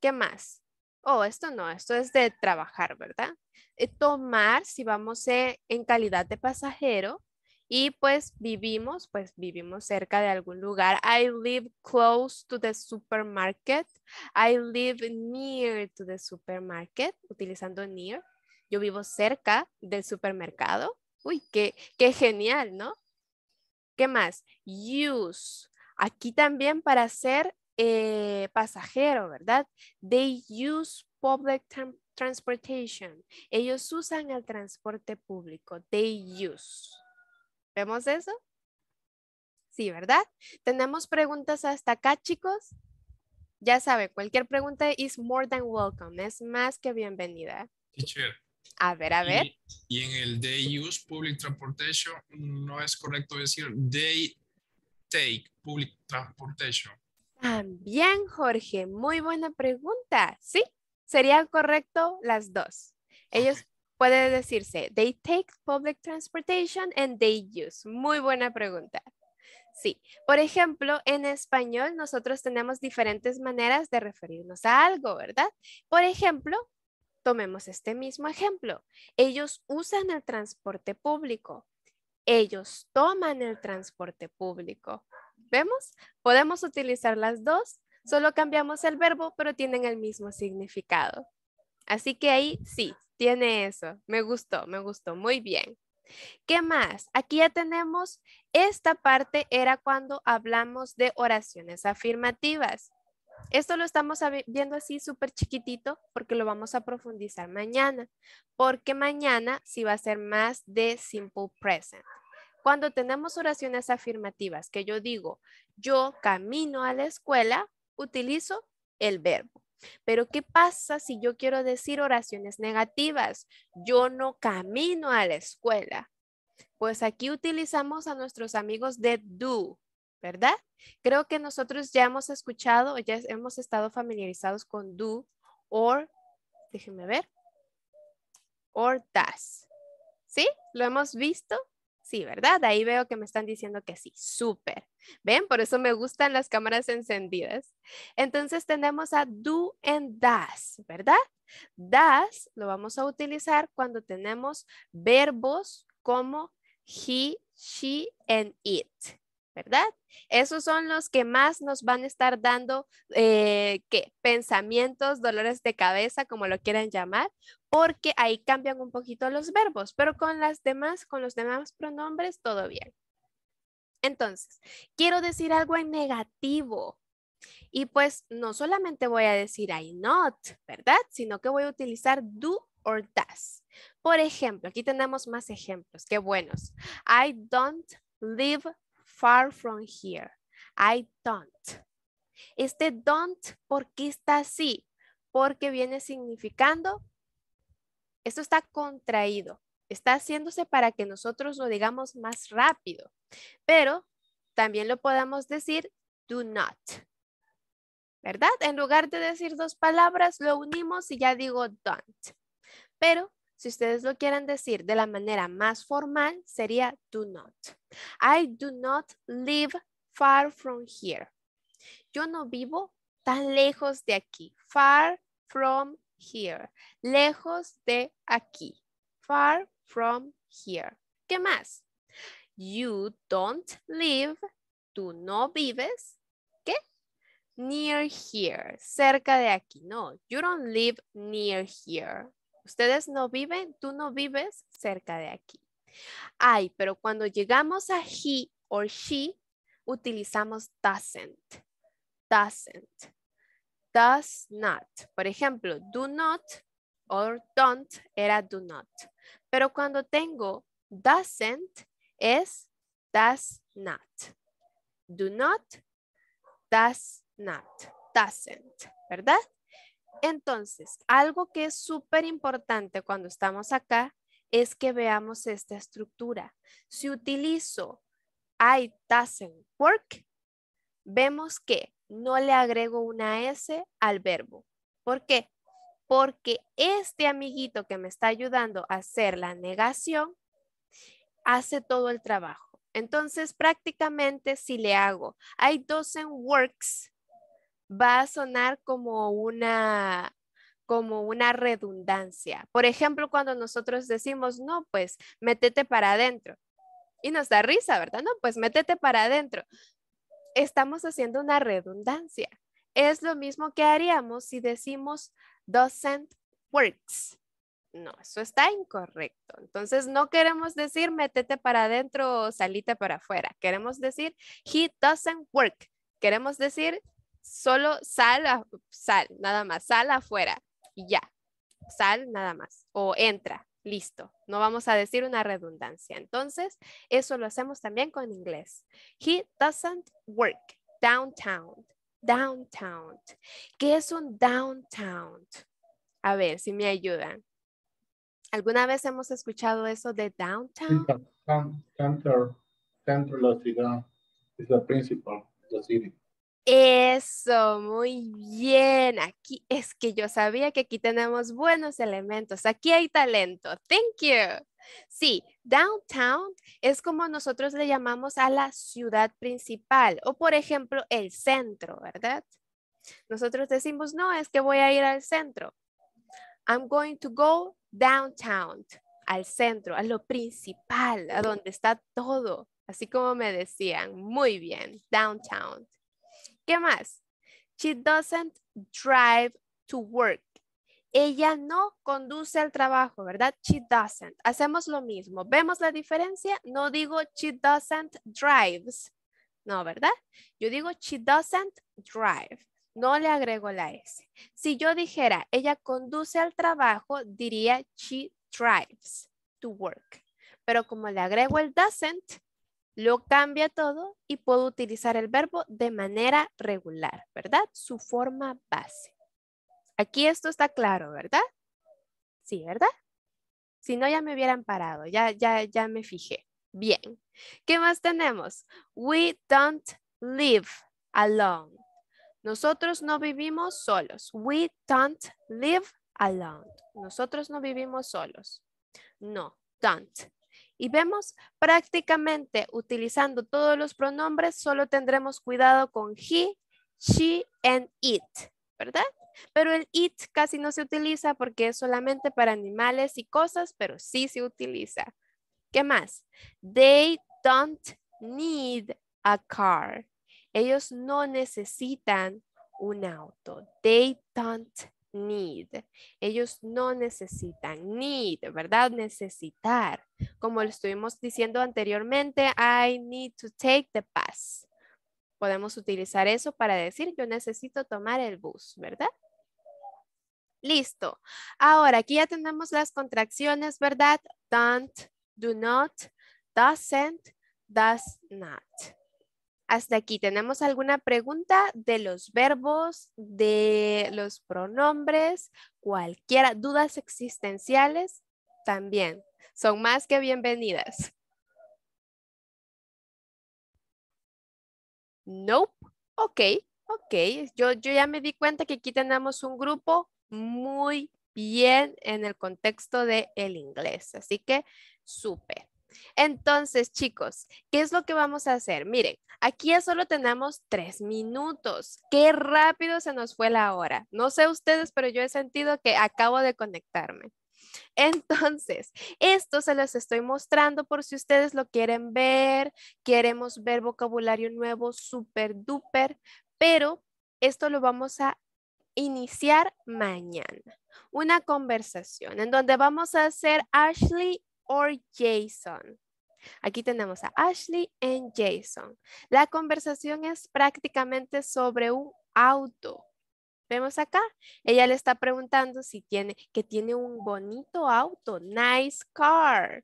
¿qué más? Oh, esto no, esto es de trabajar, ¿verdad? Eh, tomar, si vamos eh, en calidad de pasajero, y pues vivimos, pues vivimos cerca de algún lugar. I live close to the supermarket. I live near to the supermarket, utilizando near. Yo vivo cerca del supermercado. Uy, qué, genial, ¿no? ¿Qué más? Use. Aquí también para ser eh, pasajero, ¿verdad? They use public transportation. Ellos usan el transporte público. They use. ¿Vemos eso? Sí, ¿verdad? Tenemos preguntas hasta acá, chicos. Ya sabe, cualquier pregunta is more than welcome. Es más que bienvenida. A ver, a ver. Y, en el Day use public transportation, no es correcto decir Day take public transportation. También, Jorge, muy buena pregunta. Sí, sería correcto las dos. Ellos Puede decirse, they take public transportation and they use. Muy buena pregunta. Sí, por ejemplo, en español nosotros tenemos diferentes maneras de referirnos a algo, ¿verdad? Por ejemplo, tomemos este mismo ejemplo. Ellos usan el transporte público. Ellos toman el transporte público. ¿Vemos? Podemos utilizar las dos, solo cambiamos el verbo, pero tienen el mismo significado. Así que ahí sí, tiene eso. Me gustó, me gustó. Muy bien. ¿Qué más? Aquí ya tenemos, esta parte era cuando hablamos de oraciones afirmativas. Esto lo estamos viendo así súper chiquitito porque lo vamos a profundizar mañana, porque mañana sí va a ser más de simple present. Cuando tenemos oraciones afirmativas, que yo digo, yo camino a la escuela, utilizo el verbo. Pero ¿qué pasa si yo quiero decir oraciones negativas? Yo no camino a la escuela. Pues aquí utilizamos a nuestros amigos de do, ¿verdad? Creo que nosotros ya hemos escuchado, ya hemos estado familiarizados con do, or, déjenme ver, or does. ¿Sí? ¿Lo hemos visto? Sí, ¿verdad? Ahí veo que me están diciendo que sí. Súper. ¿Ven? Por eso me gustan las cámaras encendidas. Entonces tenemos a do and does, ¿verdad? Das lo vamos a utilizar cuando tenemos verbos como he, she and it. ¿verdad? Esos son los que más nos van a estar dando eh, pensamientos, dolores de cabeza, como lo quieran llamar, porque ahí cambian un poquito los verbos, pero con las demás, con los demás pronombres, todo bien. Entonces, quiero decir algo en negativo. Y pues no solamente voy a decir I not, ¿verdad? Sino que voy a utilizar do or does. Por ejemplo, aquí tenemos más ejemplos, qué buenos. I don't live far from here. I don't. Este don't, ¿por qué está así? Porque viene significando, esto está contraído. Está haciéndose para que nosotros lo digamos más rápido. Pero también lo podemos decir do not. ¿Verdad? En lugar de decir dos palabras, lo unimos y ya digo don't. Pero si ustedes lo quieren decir de la manera más formal, sería do not. I do not live far from here. Yo no vivo tan lejos de aquí. Far from here. Lejos de aquí. Far from here. ¿Qué más? You don't live. Tú no vives. ¿Qué? Near here. Cerca de aquí. No. You don't live near here. Ustedes no viven. Tú no vives cerca de aquí. Ay, pero cuando llegamos a he or she, utilizamos doesn't, doesn't, does not. Por ejemplo, do not or don't era do not. Pero cuando tengo doesn't es does not. Do not, does not, doesn't, ¿verdad? Entonces, algo que es súper importante cuando estamos acá es que veamos esta estructura. Si utilizo I doesn't work, vemos que no le agrego una S al verbo. ¿Por qué? Porque este amiguito que me está ayudando a hacer la negación hace todo el trabajo. Entonces, prácticamente si le hago I doesn't works, va a sonar como una como una redundancia. Por ejemplo, cuando nosotros decimos, no, pues métete para adentro. Y nos da risa, ¿verdad? No, pues métete para adentro. Estamos haciendo una redundancia. Es lo mismo que haríamos si decimos doesn't works. No, eso está incorrecto. Entonces, no queremos decir métete para adentro o salite para afuera. Queremos decir he doesn't work. Queremos decir solo sal, sal, nada más, sal afuera y ya, sal nada más o entra, listo. No vamos a decir una redundancia. Entonces, eso lo hacemos también con inglés. He doesn't work downtown. Downtown. ¿Qué es un downtown? A ver si me ayudan. ¿Alguna vez hemos escuchado eso de downtown? Centro, la ciudad es principal, eso, muy bien. Aquí es que yo sabía que aquí tenemos buenos elementos. Aquí hay talento. Thank you. Sí, downtown es como nosotros le llamamos a la ciudad principal o por ejemplo el centro, ¿verdad? Nosotros decimos, no, es que voy a ir al centro. I'm going to go downtown, al centro, a lo principal, a donde está todo. Así como me decían, muy bien, downtown. ¿Qué más? She doesn't drive to work. Ella no conduce al trabajo, ¿verdad? She doesn't. Hacemos lo mismo. ¿Vemos la diferencia? No digo she doesn't drives. No, ¿verdad? Yo digo she doesn't drive. No le agrego la S. Si yo dijera ella conduce al trabajo, diría she drives to work. Pero como le agrego el doesn't, lo cambia todo y puedo utilizar el verbo de manera regular, ¿verdad? Su forma base. Aquí esto está claro, ¿verdad? Sí, ¿verdad? Si no, ya me hubieran parado, ya, ya, ya me fijé. Bien. ¿Qué más tenemos? We don't live alone. Nosotros no vivimos solos. We don't live alone. Nosotros no vivimos solos. No, don't. Y vemos, prácticamente utilizando todos los pronombres, solo tendremos cuidado con he, she and it, ¿verdad? Pero el it casi no se utiliza porque es solamente para animales y cosas, pero sí se utiliza. ¿Qué más? They don't need a car. Ellos no necesitan un auto. They don't need. Ellos no necesitan need, ¿verdad? Necesitar. Como lo estuvimos diciendo anteriormente, I need to take the bus. Podemos utilizar eso para decir yo necesito tomar el bus, ¿verdad? Listo. Ahora aquí ya tenemos las contracciones, ¿verdad? Don't, do not, doesn't, does not hasta aquí. ¿Tenemos alguna pregunta de los verbos, de los pronombres, cualquiera? ¿Dudas existenciales? También. Son más que bienvenidas. Nope. Ok, ok. Yo, ya me di cuenta que aquí tenemos un grupo muy bien en el contexto del el inglés. Así que, súper. Entonces, chicos, ¿qué es lo que vamos a hacer? Miren, aquí ya solo tenemos tres minutos. Qué rápido se nos fue la hora. No sé ustedes, pero yo he sentido que acabo de conectarme. *laughs* Entonces, esto se los estoy mostrando por si ustedes lo quieren ver. Queremos ver vocabulario nuevo, super duper, pero esto lo vamos a iniciar mañana. Una conversación en donde vamos a hacer Ashley Jason. Aquí tenemos a Ashley and Jason. La conversación es prácticamente sobre un auto. Vemos acá, ella le está preguntando si tiene, que tiene un bonito auto, nice car.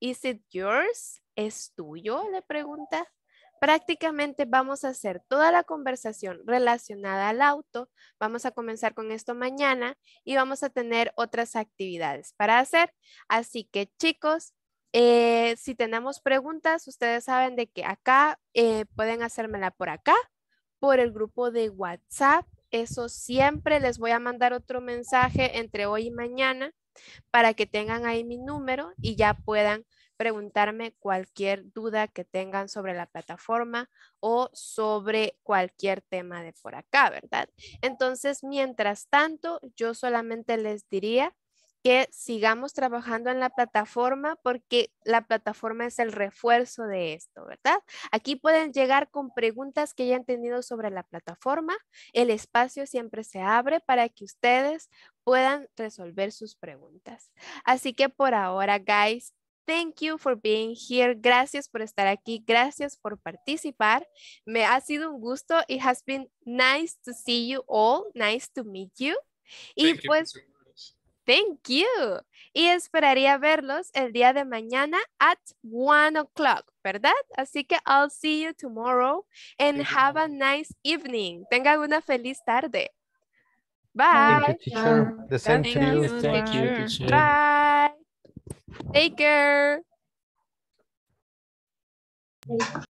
Is it yours? ¿Es tuyo? Le pregunta prácticamente vamos a hacer toda la conversación relacionada al auto. Vamos a comenzar con esto mañana y vamos a tener otras actividades para hacer. Así que chicos, eh, si tenemos preguntas, ustedes saben de que acá eh, pueden hacérmela por acá, por el grupo de WhatsApp. Eso siempre les voy a mandar otro mensaje entre hoy y mañana para que tengan ahí mi número y ya puedan preguntarme cualquier duda que tengan sobre la plataforma o sobre cualquier tema de por acá, ¿verdad? Entonces, mientras tanto, yo solamente les diría que sigamos trabajando en la plataforma porque la plataforma es el refuerzo de esto, ¿verdad? Aquí pueden llegar con preguntas que hayan tenido sobre la plataforma. El espacio siempre se abre para que ustedes puedan resolver sus preguntas. Así que por ahora, guys, Thank you for being here. Gracias por estar aquí. Gracias por participar. Me ha sido un gusto. It has been nice to see you all. Nice to meet you. Y thank pues, thank you. Y esperaría verlos el día de mañana at one o'clock, ¿verdad? Así que I'll see you tomorrow and have a nice evening. tenga una feliz tarde. Bye. Thank Bye. Take care. Thank you.